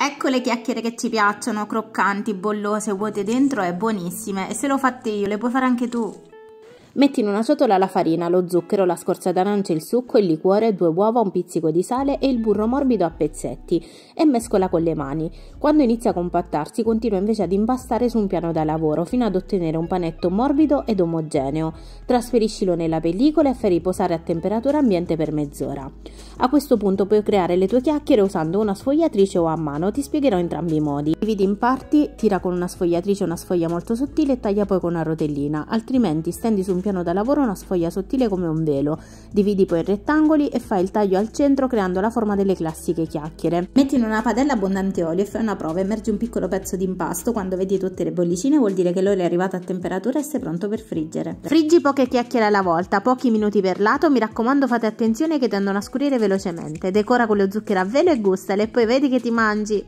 Ecco le chiacchiere che ci piacciono, croccanti, bollose, vuote dentro e buonissime. E se lo fate io, le puoi fare anche tu. Metti in una ciotola la farina, lo zucchero, la scorza d'arancia, il succo, il liquore, due uova, un pizzico di sale e il burro morbido a pezzetti e mescola con le mani. Quando inizia a compattarsi, continua invece ad impastare su un piano da lavoro fino ad ottenere un panetto morbido ed omogeneo. Trasferiscilo nella pellicola e fai riposare a temperatura ambiente per mezz'ora. A questo punto puoi creare le tue chiacchiere usando una sfogliatrice o a mano, ti spiegherò entrambi i modi. Dividi in parti, tira con una sfogliatrice una sfoglia molto sottile e taglia poi con una rotellina, altrimenti stendi su un piano piano da lavoro una sfoglia sottile come un velo. Dividi poi in rettangoli e fai il taglio al centro creando la forma delle classiche chiacchiere. Metti in una padella abbondante olio e fai una prova. Immergi un piccolo pezzo di impasto. Quando vedi tutte le bollicine vuol dire che l'olio è arrivato a temperatura e sei pronto per friggere. Friggi poche chiacchiere alla volta, pochi minuti per lato. Mi raccomando fate attenzione che tendono a scurire velocemente. Decora con lo zucchero a velo e gustale e poi vedi che ti mangi.